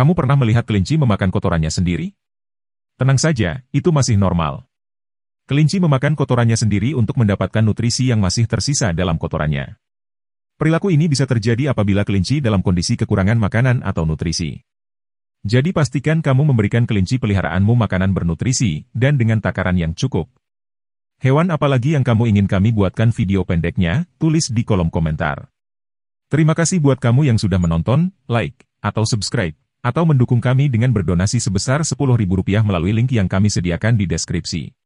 Kamu pernah melihat kelinci memakan kotorannya sendiri? Tenang saja, itu masih normal. Kelinci memakan kotorannya sendiri untuk mendapatkan nutrisi yang masih tersisa dalam kotorannya. Perilaku ini bisa terjadi apabila kelinci dalam kondisi kekurangan makanan atau nutrisi. Jadi pastikan kamu memberikan kelinci peliharaanmu makanan bernutrisi, dan dengan takaran yang cukup. Hewan apalagi yang kamu ingin kami buatkan video pendeknya, tulis di kolom komentar. Terima kasih buat kamu yang sudah menonton, like, atau subscribe atau mendukung kami dengan berdonasi sebesar Rp10.000 melalui link yang kami sediakan di deskripsi.